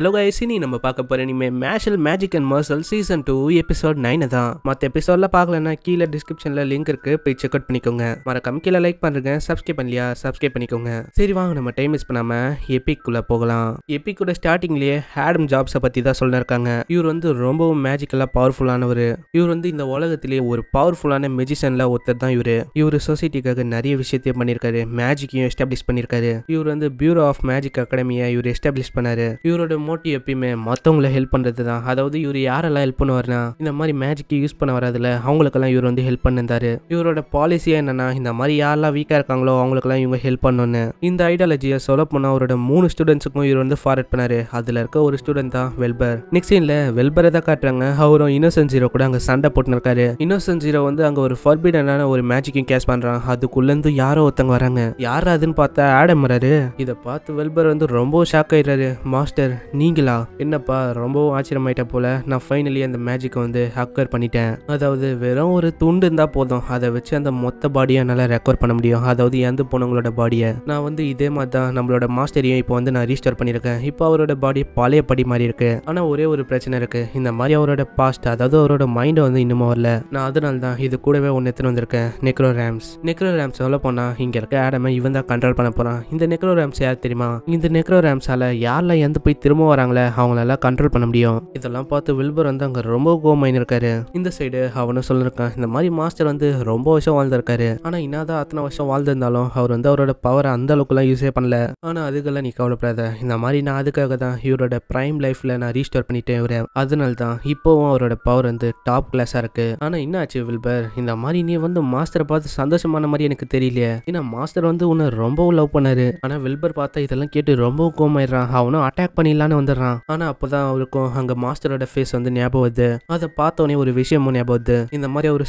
hello guys இனி நம்ம பார்க்க போகிற இனிமே மேஷல் மேஜிக் அண்ட் மர்சல் சீசன் டூ எபிசோட் நைன் தான் மற்ற எபிசோட்லாம் பார்க்கலன்னா கீழே டிஸ்கிரிப்ஷனில் லிங்க் இருக்கு போய் செக் அவுட் பண்ணிக்கோங்க மறக்காம கீழே லைக் பண்ணுங்க சப்ஸ்கிரைப் பண்ணலையா சப்ஸ்கிரைப் பண்ணிக்கோங்க சரி வாங்க நம்ம டைம் மிஸ் பண்ணாமல் குள்ளே போகலாம் கூட ஸ்டார்டிங்லேயே ஹேடம் ஜாப்ஸை பற்றி தான் சொல்லிருக்காங்க இவர் வந்து ரொம்பவும் மேஜிக்கலாக பவர்ஃபுல்லானவர் இவர் வந்து இந்த உலகத்திலேயே ஒரு பவர்ஃபுல்லான மெஜிஷனில் ஒருத்தர் தான் இவர் இவர் சொசைட்டிக்காக நிறைய விஷயத்தையும் பண்ணியிருக்காரு மேஜிக்கையும் எஸ்டாப்ளிஷ் பண்ணியிருக்காரு இவர் வந்து பியூரோ ஆஃப் மேஜிக் அகாடமியை இவர் எஸ்டாப்ளிஷ் பண்ணார் இவரோட மோட்டிவ் எப்பயுமே மற்றவங்களை ஹெல்ப் பண்ணுறது தான் அதாவது இவர் யாரெல்லாம் ஹெல்ப் பண்ணுவார்னா இந்த மாதிரி மேஜிக்கு யூஸ் பண்ண வராதுல அவங்களுக்கெல்லாம் இவர் வந்து ஹெல்ப் பண்ணிருந்தாரு இவரோட பாலிசியாக என்னன்னா இந்த மாதிரி யாரெல்லாம் வீக்காக இருக்காங்களோ அவங்களுக்கெல்லாம் இவங்க ஹெல்ப் பண்ணணும்னு இந்த ஐடியாலஜியை சொல்ல போனால் அவரோட மூணு ஸ்டூடெண்ட்ஸுக்கும் இவர் வந்து ஃபார்வர்ட் பண்ணாரு அதில் இருக்க ஒரு ஸ்டூடெண்ட் தான் வெல்பர் நெக்ஸ்ட் சீனில் வெல்பரை தான் காட்டுறாங்க அவரும் இன்னோசன் ஜீரோ கூட அங்கே சண்டை போட்டுன்னு இருக்காரு இன்னோசன் ஜீரோ வந்து அங்கே ஒரு ஃபர்பிடனான ஒரு மேஜிக்கையும் கேஸ் பண்ணுறான் அதுக்குள்ளேருந்து யாரோ ஒருத்தங்க வராங்க யார் அதுன்னு பார்த்தா ஆடம் வராரு இதை பார்த்து வெல்பர் வந்து ரொம்ப ஷாக் ஆயிடுறாரு மாஸ்டர் நீங்களா என்னப்பா ரொம்பவும் ஆச்சரியமாயிட்ட போல நான் ஃபைனலி அந்த மேஜிக்கை வந்து ஹக்கர் பண்ணிட்டேன் அதாவது வெறும் ஒரு துண்டு இருந்தால் போதும் அதை வச்சு அந்த மொத்த பாடியை என்னால் ரெக்கவர் பண்ண முடியும் அதாவது இறந்து போனவங்களோட பாடியை நான் வந்து இதே மாதிரி தான் நம்மளோட மாஸ்டரையும் இப்போ வந்து நான் ரீஸ்டோர் பண்ணியிருக்கேன் இப்போ அவரோட பாடி பழைய படி மாதிரி இருக்கு ஆனால் ஒரே ஒரு பிரச்சனை இருக்கு இந்த மாதிரி அவரோட பாஸ்ட் அதாவது அவரோட மைண்டை வந்து இன்னும் வரல நான் அதனால தான் இது கூடவே ஒன்று எடுத்துன்னு வந்திருக்கேன் நெக்ரோ ரேம்ஸ் நெக்ரோ ரேம்ஸ் சொல்ல போனால் இங்கே இருக்க ஆடமை இவன் தான் கண்ட்ரோல் பண்ண போகிறான் இந்த நெக்ரோ ரேம்ஸ் யார் தெரியுமா இந்த நெக்ரோ ரேம்ஸால யாரெல்லாம் இறந்து போய் திரும்ப திரும்ப வராங்களே அவங்களெல்லாம் கண்ட்ரோல் பண்ண முடியும் இதெல்லாம் பார்த்து வில்பர் வந்து அங்கே ரொம்ப கோமாயின் இருக்காரு இந்த சைடு அவனும் சொல்லிருக்கான் இந்த மாதிரி மாஸ்டர் வந்து ரொம்ப வருஷம் வாழ்ந்திருக்காரு ஆனால் என்னதான் அத்தனை வருஷம் வாழ்ந்திருந்தாலும் அவர் வந்து அவரோட பவரை அந்த அளவுக்குலாம் யூஸே பண்ணல ஆனால் அதுக்கெல்லாம் நீ கவலைப்படாத இந்த மாதிரி நான் அதுக்காக தான் இவரோட ப்ரைம் லைஃப்பில் நான் ரீஸ்டோர் பண்ணிட்டேன் இவரு அதனால தான் இப்போவும் அவரோட பவர் வந்து டாப் கிளாஸா இருக்குது ஆனால் என்ன ஆச்சு வில்பர் இந்த மாதிரி நீ வந்து மாஸ்டரை பார்த்து சந்தோஷமான மாதிரி எனக்கு தெரியலையே ஏன்னா மாஸ்டர் வந்து உன்னை ரொம்பவும் லவ் பண்ணாரு ஆனால் வில்பர் பார்த்தா இதெல்லாம் கேட்டு ரொம்பவும் கோமாயிடுறான் அவனும் அட்டாக் பண்ணிடலாம் தானே வந்துடுறான் ஆனா அப்பதான் அவருக்கும் அங்க மாஸ்டரோட ஃபேஸ் வந்து ஞாபகம் வருது அதை பார்த்தோன்னே ஒரு விஷயமும் ஞாபகம் வருது இந்த மாதிரி அவர்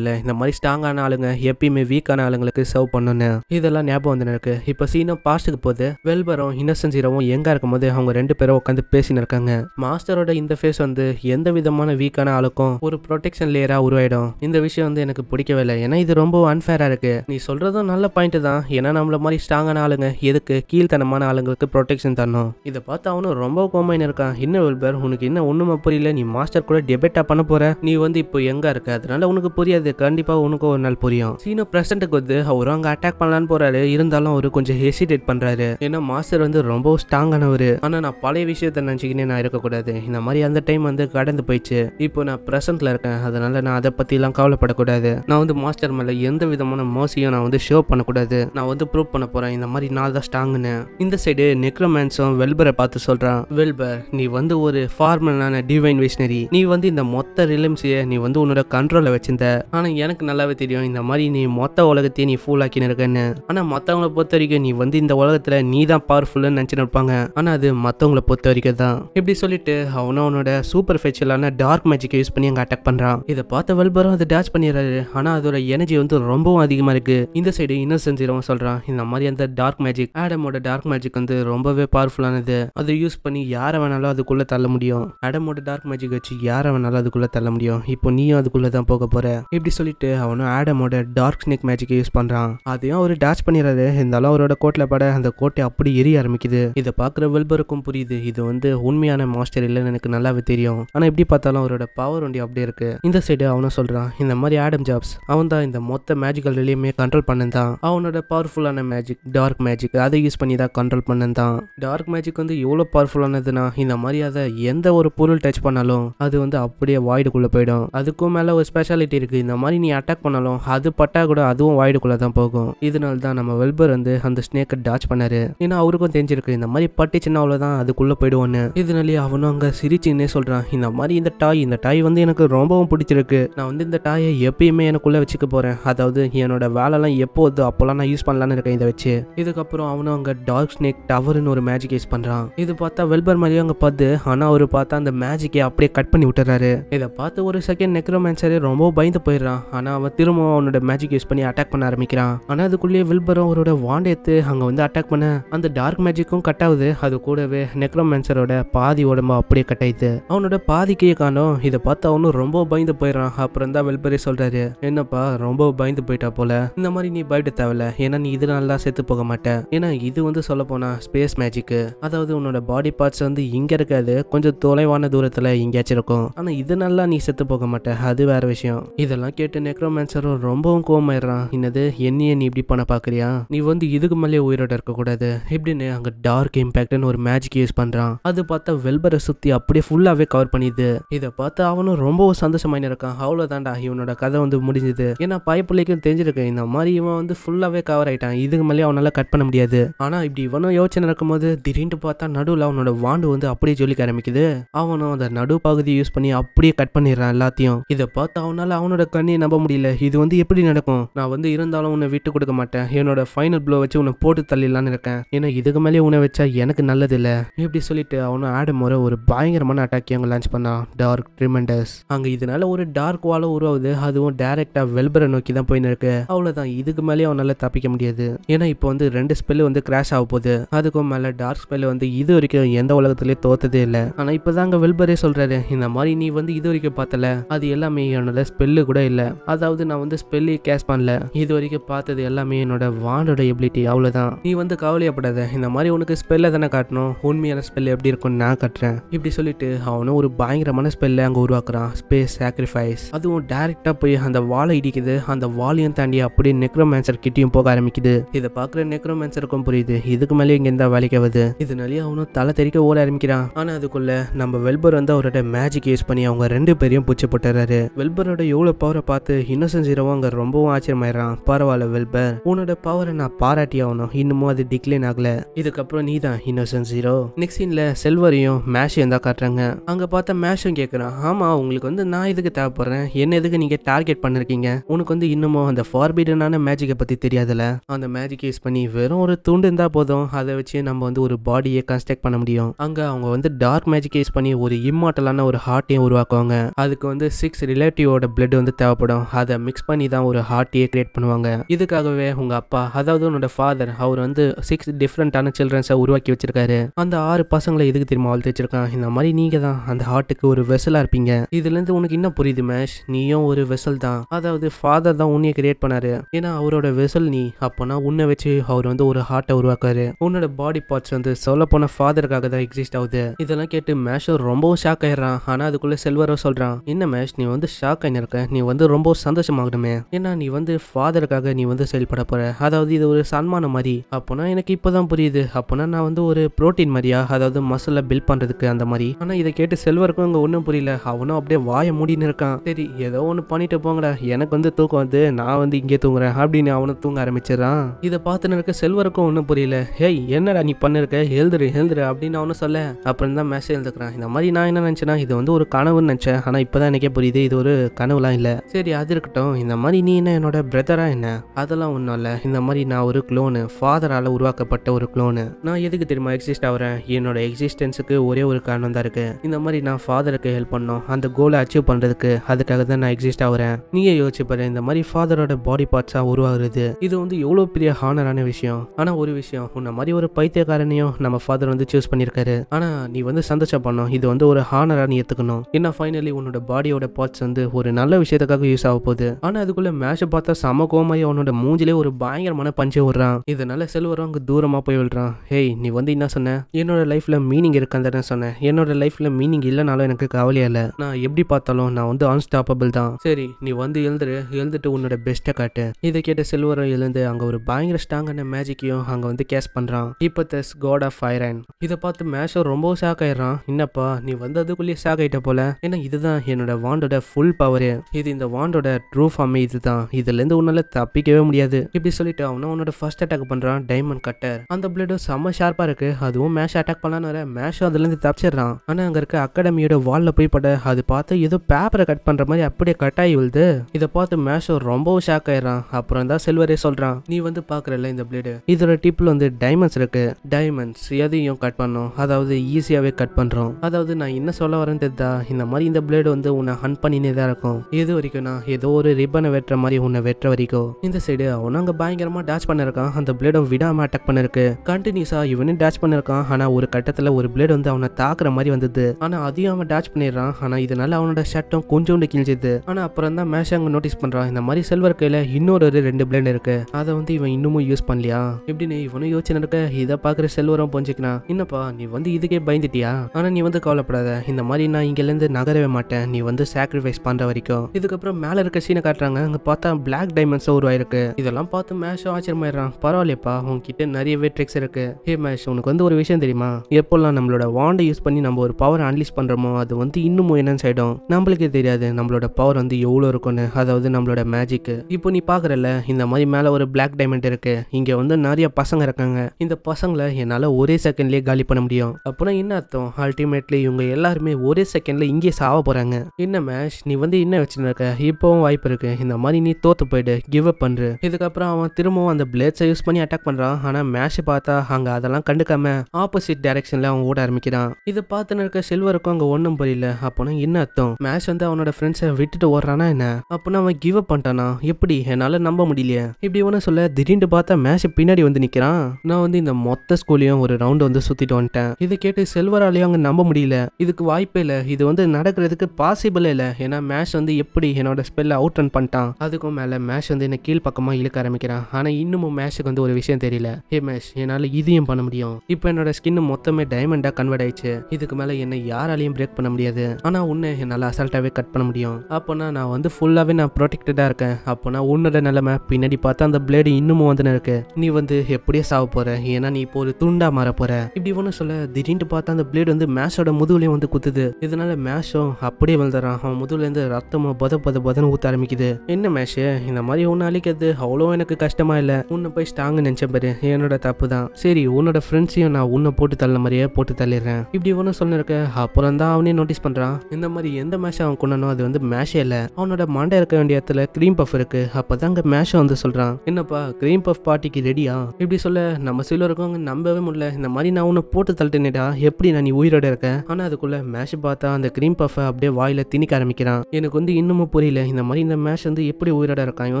இல்ல இந்த மாதிரி ஸ்ட்ராங்கான ஆளுங்க எப்பயுமே வீக்கான ஆளுங்களுக்கு சர்வ் பண்ணணும்னு இதெல்லாம் ஞாபகம் வந்து இருக்கு இப்போ சீனும் பாஸ்டுக்கு போகுது வெல்பரும் இன்னசென்ட் ஜீரோவும் எங்க போது அவங்க ரெண்டு பேரும் உட்காந்து பேசினு இருக்காங்க மாஸ்டரோட இந்த ஃபேஸ் வந்து எந்த விதமான வீக்கான ஆளுக்கும் ஒரு ப்ரொடெக்ஷன் லேயரா உருவாயிடும் இந்த விஷயம் வந்து எனக்கு பிடிக்கவே இல்லை ஏன்னா இது ரொம்ப அன்ஃபேரா இருக்கு நீ சொல்றதும் நல்ல பாயிண்ட் தான் ஏன்னா நம்மள மாதிரி ஸ்ட்ராங்கான ஆளுங்க எதுக்கு கீழ்த்தனமான ஆளுங்களுக்கு ப்ரொடெக்ஷன் தரணும் இதை பார்த்து அவனும் ரொம்ப கோமாயின் இருக்கான் என்ன வில்பர் உனக்கு என்ன ஒன்றுமா புரியல நீ மாஸ்டர் கூட டெபேட்டா பண்ண போற நீ வந்து இப்போ எங்க இருக்க அதனால உனக்கு புரியாது கண்டிப்பா உனக்கு ஒரு நாள் புரியும் சீனோ பிரசன்ட்டுக்கு வந்து அவரும் அங்க அட்டாக் பண்ணலான்னு போறாரு இருந்தாலும் அவரு கொஞ்சம் ஹெசிடேட் பண்றாரு ஏன்னா மாஸ்டர் வந்து ரொம்ப ஸ்ட்ராங்கானவரு ஆனா நான் பழைய விஷயத்த நினைச்சுக்கினே நான் இருக்கக்கூடாது இந்த மாதிரி அந்த டைம் வந்து கடந்து போயிடுச்சு இப்போ நான் பிரசன்ட்ல இருக்கேன் அதனால நான் அதை எல்லாம் கவலைப்படக்கூடாது நான் வந்து மாஸ்டர் மேல எந்த விதமான மோசியும் நான் வந்து ஷோ பண்ணக்கூடாது நான் வந்து ப்ரூவ் பண்ண போறேன் இந்த மாதிரி நான் தான் ஸ்ட்ராங்னு இந்த சைடு நெக்ரோமேன்ஸும் வெல்பரை பார்த்து சொல்றேன் சொல்கிறான் வெல்பர் நீ வந்து ஒரு ஃபார்மலான டிவைன் விஷனரி நீ வந்து இந்த மொத்த ரிலம்ஸையை நீ வந்து உன்னோட கண்ட்ரோலில் வச்சிருந்த ஆனால் எனக்கு நல்லாவே தெரியும் இந்த மாதிரி நீ மொத்த உலகத்தையே நீ ஃபூல் ஆக்கின்னு இருக்கன்னு ஆனால் மற்றவங்கள பொறுத்த வரைக்கும் நீ வந்து இந்த உலகத்தில் நீ தான் பவர்ஃபுல்லுன்னு நினச்சி இருப்பாங்க ஆனால் அது மற்றவங்கள பொறுத்த வரைக்கும் தான் இப்படி சொல்லிட்டு அவனும் அவனோட சூப்பர் ஃபெச்சலான டார்க் மேஜிக்கை யூஸ் பண்ணி அங்கே அட்டாக் பண்ணுறான் இதை பார்த்த வெல்பரும் அதை டேச் பண்ணிடுறாரு ஆனால் அதோட எனர்ஜி வந்து ரொம்பவும் அதிகமாக இருக்குது இந்த சைடு இன்னசென்ஸ் இரவும் சொல்கிறான் இந்த மாதிரி அந்த டார்க் மேஜிக் ஆடமோட டார்க் மேஜிக் வந்து ரொம்பவே பவர்ஃபுல்லானது அதை யூஸ் பண்ணி யாரை வேணாலும் அதுக்குள்ளே தள்ள முடியும் ஆடமோட டார்க் மேஜிக் வச்சு யாரை வேணாலும் அதுக்குள்ளே தள்ள முடியும் இப்போ நீயும் அதுக்குள்ளே தான் போக போகிற இப்படி சொல்லிட்டு அவனும் ஆடமோட டார்க் ஸ்னேக் மேஜிக்கை யூஸ் பண்ணுறான் அதையும் அவர் டேச் பண்ணிடுறாரு இருந்தாலும் அவரோட கோட்டில் பட அந்த கோட்டை அப்படி எரிய ஆரம்பிக்குது இதை பார்க்குற வெல்பருக்கும் புரியுது இது வந்து உண்மையான மாஸ்டர் இல்லைன்னு எனக்கு நல்லாவே தெரியும் ஆனால் எப்படி பார்த்தாலும் அவரோட பவர் ஒண்டி அப்படியே இருக்கு இந்த சைடு அவனும் சொல்கிறான் இந்த மாதிரி ஆடம் ஜாப்ஸ் அவன் தான் இந்த மொத்த மேஜிக்கல் ரிலேயுமே கண்ட்ரோல் தான் அவனோட பவர்ஃபுல்லான மேஜிக் டார்க் மேஜிக் அதை யூஸ் பண்ணி தான் கண்ட்ரோல் தான் டார்க் மேஜிக் வந்து எவ்வளோ பவர் பவர்ஃபுல்லானதுனா இந்த மாதிரி அதை எந்த ஒரு பொருள் டச் பண்ணாலும் அது வந்து அப்படியே வாய்டுக்குள்ளே போயிடும் அதுக்கும் மேலே ஒரு ஸ்பெஷாலிட்டி இருக்குது இந்த மாதிரி நீ அட்டாக் பண்ணாலும் அது பட்டா கூட அதுவும் வாய்டுக்குள்ளே தான் போகும் இதனால தான் நம்ம வெல்பர் வந்து அந்த ஸ்னேக்கை டாச் பண்ணாரு ஏன்னா அவருக்கும் தெரிஞ்சிருக்கு இந்த மாதிரி பட்டுச்சுன்னா தான் அதுக்குள்ளே போயிடுவோன்னு இதனாலே அவனும் அங்கே சிரிச்சுன்னே சொல்கிறான் இந்த மாதிரி இந்த டாய் இந்த டாய் வந்து எனக்கு ரொம்பவும் பிடிச்சிருக்கு நான் வந்து இந்த டாயை எப்பயுமே எனக்குள்ளே வச்சுக்க போகிறேன் அதாவது என்னோட வேலைலாம் எப்போது அப்போல்லாம் நான் யூஸ் பண்ணலான்னு இருக்கேன் இதை வச்சு இதுக்கப்புறம் அவனும் அங்கே டார்க் ஸ்னேக் டவர்னு ஒரு மேஜிக் யூஸ் பண்ணுறான் இது பார்த்தா பார்த்தா வெல்பர் மாதிரியும் அங்கே பார்த்து ஆனால் அவர் பார்த்தா அந்த மேஜிக்கை அப்படியே கட் பண்ணி விட்டுறாரு இதை பார்த்து ஒரு செகண்ட் நெக்ரோமேன்சரே ரொம்ப பயந்து போயிடுறான் ஆனால் அவன் திரும்ப அவனோட மேஜிக் யூஸ் பண்ணி அட்டாக் பண்ண ஆரம்பிக்கிறான் ஆனால் அதுக்குள்ளேயே வில்பரும் அவரோட வாண்ட் எடுத்து அங்கே வந்து அட்டாக் பண்ண அந்த டார்க் மேஜிக்கும் கட் ஆகுது அது கூடவே நெக்ரோமேன்சரோட பாதி உடம்பு அப்படியே கட் ஆயிடுது அவனோட பாதி கீழே காணும் இதை பார்த்து அவனும் ரொம்ப பயந்து போயிடறான் அப்புறம் தான் வெல்பரே சொல்றாரு என்னப்பா ரொம்ப பயந்து போயிட்டா போல இந்த மாதிரி நீ பயிட்டு தேவையில்ல ஏன்னா நீ இதனால செத்து போக மாட்டேன் ஏன்னா இது வந்து சொல்ல போனா ஸ்பேஸ் மேஜிக்கு அதாவது உன்னோட பாடி பார்ட்ஸ் வந்து இங்கே இருக்காது கொஞ்சம் தொலைவான தூரத்தில் எங்கேயாச்சும் இருக்கும் ஆனால் இதனால நீ செத்து போக மாட்டேன் அது வேற விஷயம் இதெல்லாம் கேட்டு நெக்ரோமேன்சரும் ரொம்பவும் கோமாயிடுறான் என்னது என்னையே நீ இப்படி பண்ண பார்க்குறியா நீ வந்து இதுக்கு மேலே உயிரோட இருக்கக்கூடாது இப்படின்னு அங்கே டார்க் இம்பேக்ட்னு ஒரு மேஜிக் யூஸ் பண்ணுறான் அது பார்த்தா வெல்பரை சுற்றி அப்படியே ஃபுல்லாகவே கவர் பண்ணிது இதை பார்த்து அவனும் ரொம்பவும் சந்தோஷமாக இருக்கான் அவ்வளோதான்டா இவனோட கதை வந்து முடிஞ்சுது ஏன்னா பயப்பிள்ளைக்கும் தெரிஞ்சிருக்கு இந்த மாதிரி இவன் வந்து ஃபுல்லாகவே கவர் ஆயிட்டான் இதுக்கு மேலே அவனால் கட் பண்ண முடியாது ஆனால் இப்படி இவனும் யோசனை நடக்கும்போது திடீர்னு பார்த்தா நடுவில் அவனோட அவனோட வாண்டு வந்து அப்படியே ஜொலிக்க ஆரம்பிக்குது அவனும் அந்த நடு பகுதி யூஸ் பண்ணி அப்படியே கட் பண்ணிடுறான் எல்லாத்தையும் இதை பார்த்து அவனால அவனோட கண்ணியை நம்ப முடியல இது வந்து எப்படி நடக்கும் நான் வந்து இருந்தாலும் உன்னை விட்டு கொடுக்க மாட்டேன் என்னோட ஃபைனல் ப்ளோ வச்சு உன்னை போட்டு தள்ளிடலான்னு இருக்கேன் ஏன்னா இதுக்கு மேலே உன வச்சா எனக்கு நல்லது இல்லை இப்படி சொல்லிட்டு அவனும் ஆடும் முறை ஒரு பயங்கரமான அட்டாக் அவங்க லான்ச் பண்ணான் டார்க் ட்ரிமெண்டஸ் அங்க இதனால ஒரு டார்க் வாலும் உருவாகுது அதுவும் டைரக்டா வெல்பர நோக்கி தான் போயின்னு இருக்கு அவ்வளவுதான் இதுக்கு மேலே அவனால தப்பிக்க முடியாது ஏன்னா இப்போ வந்து ரெண்டு ஸ்பெல் வந்து கிராஷ் ஆக போகுது அதுக்கும் மேல டார்க் ஸ்பெல் வந்து இது வரைக்கும் எந்த உலகத்திலே தோத்ததே இல்லை ஆனால் இப்போ வெல்பரே சொல்கிறாரு இந்த மாதிரி நீ வந்து இது வரைக்கும் பார்த்தல அது எல்லாமே என்னோட ஸ்பெல்லு கூட இல்லை அதாவது நான் வந்து ஸ்பெல்லே கேஸ் பண்ணல இது வரைக்கும் பார்த்தது எல்லாமே என்னோட வானோட எபிலிட்டி அவ்வளவுதான் நீ வந்து கவலையப்படாத இந்த மாதிரி உனக்கு ஸ்பெல்ல தானே காட்டணும் உண்மையான ஸ்பெல் எப்படி இருக்கும் நான் கட்டுறேன் இப்படி சொல்லிட்டு அவனும் ஒரு பயங்கரமான ஸ்பெல்ல அங்கே உருவாக்குறான் ஸ்பேஸ் சாக்ரிஃபைஸ் அதுவும் டைரக்டா போய் அந்த வாழை இடிக்குது அந்த வாலையும் தாண்டி அப்படியே நெக்ரோமேன்சர் கிட்டியும் போக ஆரம்பிக்குது இதை பார்க்குற நெக்ரோமேன்சருக்கும் புரியுது இதுக்கு மேலே இங்கே இருந்தால் வேலைக்கு ஆகுது இதனாலேயே அவனும் தல அவனை தெரிக்க ஓட ஆரம்பிக்கிறான் ஆனால் அதுக்குள்ள நம்ம வெல்பர் வந்து அவரோட மேஜிக் யூஸ் பண்ணி அவங்க ரெண்டு பேரையும் பூச்சி போட்டுறாரு வெல்பரோட எவ்வளோ பவரை பார்த்து இன்னசென்ட் ஜீரோவும் அங்கே ரொம்பவும் ஆச்சரியமாயிடறான் பரவாயில்ல வெல்பர் உன்னோட பவரை நான் பாராட்டி ஆகணும் இன்னமும் அது டிக்ளைன் ஆகல இதுக்கப்புறம் நீ தான் இன்னசென்ட் ஜீரோ நெக்ஸ்ட் சீன்ல செல்வரையும் மேஷையும் தான் காட்டுறாங்க அங்கே பார்த்தா மேஷும் கேட்குறான் ஆமாம் உங்களுக்கு வந்து நான் இதுக்கு தேவைப்படுறேன் என்ன எதுக்கு நீங்கள் டார்கெட் பண்ணிருக்கீங்க உனக்கு வந்து இன்னமும் அந்த ஃபார்பிடனான மேஜிக்கை பற்றி தெரியாதுல அந்த மேஜிக் யூஸ் பண்ணி வெறும் ஒரு துண்டு இருந்தால் போதும் அதை வச்சு நம்ம வந்து ஒரு பாடியை கன்ஸ்ட்ரக்ட் பண்ண முடியும் அங்க அவங்க வந்து டார்க் மேஜிக் யூஸ் பண்ணி ஒரு இம்மாட்டலான ஒரு ஹார்ட்டையும் உருவாக்குவாங்க அதுக்கு வந்து சிக்ஸ் ரிலேட்டிவோட பிளட் வந்து தேவைப்படும் அதை மிக்ஸ் பண்ணி தான் ஒரு ஹார்ட்டையே கிரியேட் பண்ணுவாங்க இதுக்காகவே உங்க அப்பா அதாவது உன்னோட ஃபாதர் அவர் வந்து சிக்ஸ் டிஃப்ரெண்ட்டான சில்ட்ரன்ஸை உருவாக்கி வச்சிருக்காரு அந்த ஆறு பசங்களை எதுக்கு தெரியுமா வாழ்த்து வச்சிருக்கான் இந்த மாதிரி நீங்க தான் அந்த ஹார்ட்டுக்கு ஒரு வெசலாக இருப்பீங்க இதுலேருந்து உனக்கு என்ன புரியுது மேஷ் நீயும் ஒரு வெசல் தான் அதாவது ஃபாதர் தான் உன்னையை கிரியேட் பண்ணாரு ஏன்னா அவரோட வெசல் நீ அப்போனா உன்னை வச்சு அவர் வந்து ஒரு ஹார்ட்டை உருவாக்குவாரு உன்னோட பாடி பார்ட்ஸ் வந்து சொல்ல போன ஃபாதர் பணத்துக்காக தான் எக்ஸிஸ்ட் ஆகுது இதெல்லாம் கேட்டு மேஷ் ரொம்பவும் ஷாக் ஆயிடுறான் ஆனா அதுக்குள்ள செல்வரோ சொல்றான் என்ன மேஷ் நீ வந்து ஷாக் ஆயிருக்க நீ வந்து ரொம்ப சந்தோஷமாகணுமே ஏன்னா நீ வந்து ஃபாதருக்காக நீ வந்து செயல்பட போற அதாவது இது ஒரு சன்மானம் மாதிரி அப்போனா எனக்கு இப்போதான் புரியுது அப்போனா நான் வந்து ஒரு ப்ரோட்டீன் மாதிரியா அதாவது மசில் பில்ட் பண்றதுக்கு அந்த மாதிரி ஆனா இதை கேட்டு செல்வருக்கும் அங்க ஒன்றும் புரியல அவனும் அப்படியே வாய மூடினு இருக்கான் சரி ஏதோ ஒன்று பண்ணிட்டு போங்கடா எனக்கு வந்து தூக்கம் வந்து நான் வந்து இங்கே தூங்குறேன் அப்படின்னு அவனும் தூங்க ஆரம்பிச்சிடறான் இதை பார்த்துன்னு நினைக்க செல்வருக்கும் ஒன்றும் புரியல ஏய் என்னடா நீ பண்ணிருக்க எழுதுரு எழுதுரு அப்படின்னு அப்படின்னு அவனு சொல்ல அப்புறம் தான் மெசேஜ் எழுதுக்கிறான் இந்த மாதிரி நான் என்ன நினச்சேன்னா இது வந்து ஒரு கனவுன்னு நினச்சேன் ஆனால் இப்பதான் தான் எனக்கே புரியுது இது ஒரு கனவுலாம் இல்லை சரி அது இருக்கட்டும் இந்த மாதிரி நீ என்ன என்னோட பிரதரா என்ன அதெல்லாம் ஒன்றும் இல்லை இந்த மாதிரி நான் ஒரு க்ளோனு ஃபாதரால் உருவாக்கப்பட்ட ஒரு க்ளோனு நான் எதுக்கு தெரியுமா எக்ஸிஸ்ட் ஆகிறேன் என்னோட எக்ஸிஸ்டன்ஸுக்கு ஒரே ஒரு காரணம் தான் இருக்குது இந்த மாதிரி நான் ஃபாதருக்கு ஹெல்ப் பண்ணோம் அந்த கோலை அச்சீவ் பண்ணுறதுக்கு அதுக்காக தான் நான் எக்ஸிஸ்ட் ஆகிறேன் நீயே யோசிச்சு பாரு இந்த மாதிரி ஃபாதரோட பாடி பார்ட்ஸாக உருவாகுறது இது வந்து எவ்வளோ பெரிய ஹானரான விஷயம் ஆனால் ஒரு விஷயம் உன்ன மாதிரி ஒரு பைத்தியக்காரனையும் நம்ம ஃபாதர் வந்து சூஸ் பண்ணியிருக்காரு ஆனால் நீ வந்து சந்தோஷம் பண்ணும் இது வந்து ஒரு ஹானராக நீ ஏற்றுக்கணும் ஏன்னா ஃபைனலி உன்னோட பாடியோட பார்ட்ஸ் வந்து ஒரு நல்ல விஷயத்துக்காக யூஸ் ஆக போகுது ஆனால் அதுக்குள்ள மேட்சை பார்த்தா சம கோமாயி அவனோட மூஞ்சிலே ஒரு பயங்கரமான பஞ்சு விடுறான் இதனால செல்வரும் அங்கே தூரமாக போய் விழுறான் ஹேய் நீ வந்து என்ன சொன்ன என்னோட லைஃப்பில் மீனிங் இருக்கான்னு சொன்னேன் என்னோட லைஃப்பில் மீனிங் இல்லைனாலும் எனக்கு கவலையா இல்லை நான் எப்படி பார்த்தாலும் நான் வந்து அன்ஸ்டாப்பபிள் தான் சரி நீ வந்து எழுந்துரு எழுந்துட்டு உன்னோட பெஸ்ட்டை காட்டு இதை கேட்ட செல்வரம் எழுந்து அங்கே ஒரு பயங்கர ஸ்ட்ராங்கான மேஜிக்கையும் அங்கே வந்து கேஸ் பண்ணுறான் தஸ் காட் ஆஃப் ஐரன் இதை பார்த்து மேஷோ ரொம்ப ஷாக் ஆயிடுறான் என்னப்பா நீ வந்ததுக்குள்ளேயே ஷாக் ஆயிட்ட போல ஏன்னா இதுதான் என்னோட வாண்டோட ஃபுல் பவரு இது இந்த வாண்டோட ட்ரூ ஃபார்ம் இதுதான் இதுலேருந்து உன்னால தப்பிக்கவே முடியாது இப்படி சொல்லிட்டு அவனும் உன்னோட ஃபர்ஸ்ட் அட்டாக் பண்றான் டைமண்ட் கட்டர் அந்த பிளேடும் செம்ம ஷார்ப்பா இருக்கு அதுவும் மேஷ் அட்டாக் பண்ணலான்னு வர அதுல அதுலேருந்து தப்பிச்சிடுறான் ஆனால் அங்கே இருக்க அகாடமியோட வாலில் போய் பட அது பார்த்து ஏதோ பேப்பரை கட் பண்ணுற மாதிரி அப்படியே கட் ஆகி விழுது இதை பார்த்து மேஷோ ரொம்பவும் ஷாக் ஆயிடுறான் அப்புறம் தான் செல்வரே சொல்கிறான் நீ வந்து பார்க்குறல இந்த பிளேடு இதோட டிப்பில் வந்து டைமண்ட்ஸ் இருக்கு டைமண்ட்ஸ் எதையும் கட் பண்ண பண்ணோம் அதாவது ஈஸியாகவே கட் பண்ணுறோம் அதாவது நான் என்ன சொல்ல வரேன்னு தெரிதா இந்த மாதிரி இந்த பிளேடு வந்து உன்னை ஹன் பண்ணினே தான் இருக்கும் இது வரைக்கும் நான் ஏதோ ஒரு ரிப்பனை வெட்டுற மாதிரி உன்னை வெட்டுற வரைக்கும் இந்த சைடு அவனும் அங்கே பயங்கரமாக டேச் பண்ணிருக்கான் அந்த பிளேடும் விடாமல் அட்டாக் பண்ணிருக்கு கண்டினியூஸாக இவனும் டேச் பண்ணிருக்கான் ஆனால் ஒரு கட்டத்தில் ஒரு பிளேடு வந்து அவனை தாக்குற மாதிரி வந்தது ஆனால் அதையும் அவன் டேச் பண்ணிடுறான் ஆனால் இதனால அவனோட ஷர்ட்டும் கொஞ்சோண்டு கிழிஞ்சது ஆனால் அப்புறம் தான் மேஷாங்க நோட்டீஸ் பண்ணுறான் இந்த மாதிரி செல்வர் கையில் இன்னொரு ரெண்டு பிளேட் இருக்கு அதை வந்து இவன் இன்னமும் யூஸ் பண்ணலையா இப்படின்னு இவனும் யோசிச்சு இருக்க இதை பார்க்குற செல்வரும் புரிஞ்சுக்கினா இன்னும் என்னப்பா நீ வந்து இதுக்கே பயந்துட்டியா ஆனா நீ வந்து கவலைப்படாத இந்த மாதிரி நான் இங்க இருந்து நகரவே மாட்டேன் நீ வந்து சாக்ரிஃபைஸ் பண்ற வரைக்கும் இதுக்கப்புறம் மேல இருக்க சீனை காட்டுறாங்க அங்க பார்த்தா பிளாக் டைமண்ட்ஸ் உருவாயிருக்கு இதெல்லாம் பார்த்து மேஷ் ஆச்சரியமாயிடுறான் பரவாயில்லப்பா உங்ககிட்ட நிறையவே ட்ரிக்ஸ் இருக்கு ஹே மேஷ் உனக்கு வந்து ஒரு விஷயம் தெரியுமா எப்போல்லாம் நம்மளோட வாண்டை யூஸ் பண்ணி நம்ம ஒரு பவர் அன்லீஸ் பண்றோமோ அது வந்து இன்னும் என்னன்னு ஆயிடும் நம்மளுக்கே தெரியாது நம்மளோட பவர் வந்து எவ்வளவு இருக்கும்னு அதாவது நம்மளோட மேஜிக் இப்போ நீ பாக்குறல இந்த மாதிரி மேல ஒரு பிளாக் டைமண்ட் இருக்கு இங்க வந்து நிறைய பசங்க இருக்காங்க இந்த பசங்களை என்னால ஒரே செகண்ட்லயே காலி காலி பண்ண முடியும் அப்படின்னா என்ன அர்த்தம் அல்டிமேட்லி இவங்க எல்லாருமே ஒரே செகண்ட்ல இங்கே சாவ போறாங்க என்ன மேஷ் நீ வந்து என்ன வச்சுருக்க இப்போவும் வாய்ப்பு இருக்கு இந்த மாதிரி நீ தோத்து போயிடு கிவ் அப் பண்ற இதுக்கப்புறம் அவன் திரும்பவும் அந்த பிளேட்ஸை யூஸ் பண்ணி அட்டாக் பண்றான் ஆனா மேஷ் பார்த்தா அங்க அதெல்லாம் கண்டுக்காம ஆப்போசிட் டைரக்ஷன்ல அவன் ஓட ஆரம்பிக்கிறான் இதை பார்த்துன்னு இருக்க செல்வருக்கும் அங்க ஒன்னும் புரியல அப்படின்னா என்ன அர்த்தம் மேஷ் வந்து அவனோட ஃப்ரெண்ட்ஸை விட்டுட்டு ஓடுறானா என்ன அப்படின்னா அவன் கிவ் அப் பண்ணிட்டானா எப்படி என்னால நம்ப முடியலையே இப்படி ஒன்று சொல்ல திடீர்னு பார்த்தா மேஷ் பின்னாடி வந்து நிக்கிறான் நான் வந்து இந்த மொத்த ஸ்கூலையும் ஒரு ரவுண்ட் வந்து சுத்திட்டு கூட்டிட்டு வந்துட்டேன் இதை கேட்டு செல்வராலையும் அங்க நம்ப முடியல இதுக்கு வாய்ப்பே இல்லை இது வந்து நடக்கிறதுக்கு பாசிபிளே இல்லை ஏன்னா மேஷ் வந்து எப்படி என்னோட ஸ்பெல்ல அவுட் ரன் பண்ணிட்டான் அதுக்கும் மேலே மேஷ் வந்து என்ன கீழ் பக்கமா இழுக்க ஆரம்பிக்கிறான் ஆனா இன்னமும் மேஷுக்கு வந்து ஒரு விஷயம் தெரியல ஏ மேஷ் என்னால இதையும் பண்ண முடியும் இப்போ என்னோட ஸ்கின் மொத்தமே டைமண்டாக கன்வெர்ட் ஆயிடுச்சு இதுக்கு மேலே என்னை யாராலையும் பிரேக் பண்ண முடியாது ஆனா உன்னை என்னால் அசால்ட்டாகவே கட் பண்ண முடியும் அப்போனா நான் வந்து ஃபுல்லாவே நான் ப்ரொடெக்டடாக இருக்கேன் அப்போனா உன்னோட நிலைமை பின்னாடி பார்த்தா அந்த பிளேடு இன்னமும் வந்து இருக்கு நீ வந்து எப்படியே சாவ போற ஏன்னா நீ இப்போ ஒரு துண்டா மாற போற இப்படி இவனை சொல்ல திடீர்னு பார்த்தா அந்த பிளேடு வந்து மேஷோட முதுகுலையும் வந்து குத்துது இதனால மேஷோ அப்படியே வளர்ந்துறான் அவன் முதுகுலேருந்து ரத்தமும் பத பத பதன்னு ஊத்த ஆரம்பிக்குது என்ன மேஷே இந்த மாதிரி ஒன்று அழிக்கிறது அவ்வளோ எனக்கு கஷ்டமா இல்ல உன்னை போய் ஸ்ட்ராங் நினைச்ச பாரு என்னோட தப்பு தான் சரி உன்னோட ஃப்ரெண்ட்ஸையும் நான் உன்னை போட்டு தள்ள மாதிரியே போட்டு தள்ளிடுறேன் இப்படி ஒன்று சொல்லிருக்க அப்புறம் தான் அவனே நோட்டீஸ் பண்ணுறான் இந்த மாதிரி எந்த மேஷை அவன் கொண்டனோ அது வந்து மேஷே இல்லை அவனோட மண்டை இருக்க வேண்டிய இடத்துல க்ரீம் பஃப் இருக்கு அப்பதான் அங்க மேஷை வந்து சொல்றான் என்னப்பா க்ரீம் பஃப் பார்ட்டிக்கு ரெடியா இப்படி சொல்ல நம்ம சிலருக்கும் நம்பவே முடியல இந்த மாதிரி நான் உன்னை போட்டு தள்ளிட்டேனேடா எப்படி நான் நீ உயிரோட இருக்கேன் ஆனால் அதுக்குள்ள மேஷ் பார்த்தா அந்த கிரீம் பஃபை அப்படியே வாயில திணிக்க ஆரம்பிக்கிறான் எனக்கு வந்து இன்னமும் புரியல இந்த மாதிரி இந்த மேஷ் வந்து எப்படி உயிரோட இருக்கான் இவன்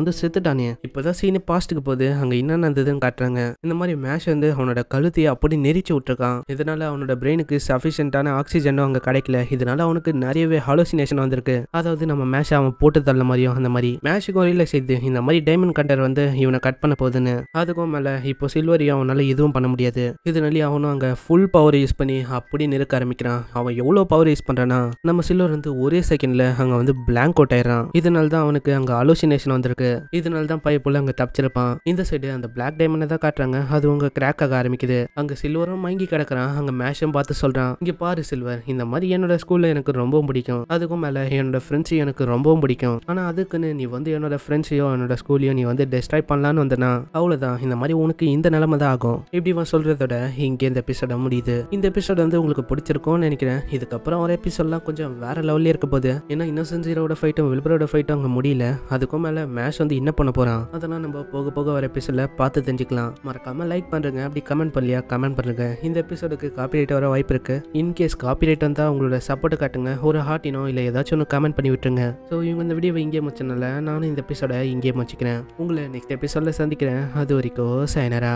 வந்து செத்துட்டானே இப்பதான் சீனு பாஸ்ட்டுக்கு போகுது அங்கே என்னென்ன இருந்ததுன்னு காட்டுறாங்க இந்த மாதிரி மேஷ் வந்து அவனோட கழுத்தையை அப்படி நெரிச்சு விட்டுருக்கான் இதனால அவனோட பிரெயினுக்கு சஃபிஷியன்டான ஆக்சிஜனும் அங்கே கிடைக்கல இதனால அவனுக்கு நிறையவே ஹாலோசினேஷன் வந்திருக்கு அதாவது நம்ம மேஷை அவன் போட்டு தள்ள மாதிரியும் அந்த மாதிரி மேஷுக்கும் ரியலைஸ் செய்து இந்த மாதிரி டைமண்ட் கண்டர் வந்து இவனை கட் பண்ண போகுதுன்னு அதுக்கும் மேலே இப்போ சில்வரியும் அவனால எதுவும் பண்ண முடியாது இதனால அவனும் அங்கே ஃபுல் பவர் யூஸ் பண்ணி அப்படி நிறுக்க ஆரம்பிக்கிறான் அவன் எவ்வளோ பவர் யூஸ் பண்ணுறான்னா நம்ம சில்லர் வந்து ஒரே செகண்டில் அங்கே வந்து பிளாங்க் அவுட் ஆயிடுறான் இதனால தான் அவனுக்கு அங்கே அலோசினேஷன் வந்திருக்கு இதனால தான் பைப்புள்ள அங்கே தப்பிச்சிருப்பான் இந்த சைடு அந்த பிளாக் டைமண்டை தான் காட்டுறாங்க அது உங்கள் கிராக் ஆக ஆரம்பிக்குது அங்கே சில்வரும் மயங்கி கிடக்குறான் அங்கே மேஷம் பார்த்து சொல்கிறான் இங்கே பாரு சில்வர் இந்த மாதிரி என்னோட ஸ்கூலில் எனக்கு ரொம்ப பிடிக்கும் அதுக்கும் மேலே என்னோட ஃப்ரெண்ட்ஸையும் எனக்கு ரொம்பவும் பிடிக்கும் ஆனால் அதுக்குன்னு நீ வந்து என்னோட ஃப்ரெண்ட்ஸையோ என்னோட ஸ்கூலையோ நீ வந்து டெஸ்ட்ராய் பண்ணலான்னு வந்தனா அவ்வளோதான் இந்த மாதிரி உனக்கு இந்த நிலமை தான் ஆகும் இப்படி இவன் சொல்கிறதோட இங்கே இந்த எபிசோட விட முடியுது இந்த எபிசோட் வந்து உங்களுக்கு பிடிச்சிருக்கும்னு நினைக்கிறேன் இதுக்கப்புறம் வர எபிசோட்லாம் கொஞ்சம் வேற லெவலில் இருக்க போது ஏன்னா இன்னசென்ட் ஜீரோட ஃபைட்டும் விழுப்புரோட ஃபைட்டும் அங்கே முடியல அதுக்கும் மேலே மேஷ் வந்து என்ன பண்ண போகிறான் அதெல்லாம் நம்ம போக போக வர எபிசோட பார்த்து தெரிஞ்சுக்கலாம் மறக்காமல் லைக் பண்ணுறேங்க அப்படி கமெண்ட் பண்ணலையா கமெண்ட் பண்ணுங்க இந்த எபிசோடுக்கு காப்பி ரைட் வர வாய்ப்பு இருக்குது இன்கேஸ் ரைட் வந்தால் உங்களோட சப்போர்ட் காட்டுங்க ஒரு ஹார்ட்டினோ இல்லை ஏதாச்சும் ஒன்று கமெண்ட் பண்ணி விட்டுருங்க ஸோ இவங்க இந்த வீடியோவை இங்கே முடிச்சனால நானும் இந்த எபிசோட இங்கே முடிச்சுக்கிறேன் உங்களை நெக்ஸ்ட் எபிசோட சந்திக்கிறேன் அது வரைக்கும் சைனரா